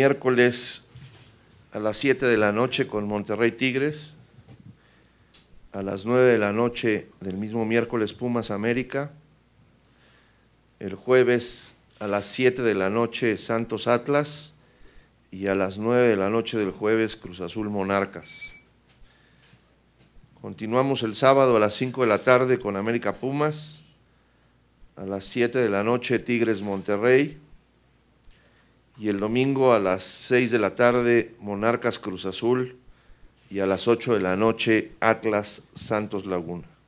miércoles a las 7 de la noche con Monterrey Tigres, a las 9 de la noche del mismo miércoles Pumas América, el jueves a las 7 de la noche Santos Atlas y a las 9 de la noche del jueves Cruz Azul Monarcas. Continuamos el sábado a las 5 de la tarde con América Pumas, a las 7 de la noche Tigres Monterrey, y el domingo a las 6 de la tarde Monarcas Cruz Azul y a las 8 de la noche Atlas Santos Laguna.